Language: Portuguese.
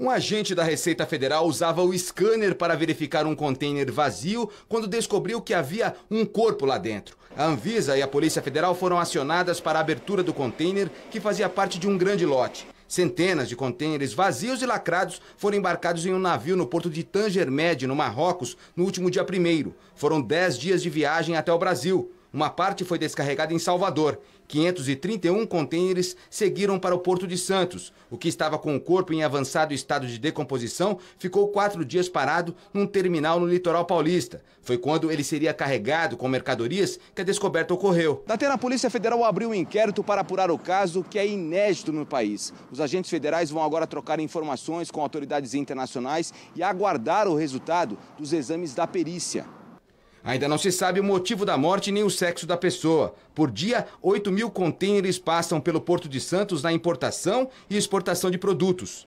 Um agente da Receita Federal usava o scanner para verificar um container vazio quando descobriu que havia um corpo lá dentro. A Anvisa e a Polícia Federal foram acionadas para a abertura do container, que fazia parte de um grande lote. Centenas de contêineres vazios e lacrados foram embarcados em um navio no porto de Tanger Med, no Marrocos, no último dia 1. Foram 10 dias de viagem até o Brasil. Uma parte foi descarregada em Salvador. 531 contêineres seguiram para o Porto de Santos. O que estava com o corpo em avançado estado de decomposição ficou quatro dias parado num terminal no litoral paulista. Foi quando ele seria carregado com mercadorias que a descoberta ocorreu. Até na Polícia Federal abriu um inquérito para apurar o caso, que é inédito no país. Os agentes federais vão agora trocar informações com autoridades internacionais e aguardar o resultado dos exames da perícia. Ainda não se sabe o motivo da morte nem o sexo da pessoa. Por dia, 8 mil contêineres passam pelo Porto de Santos na importação e exportação de produtos.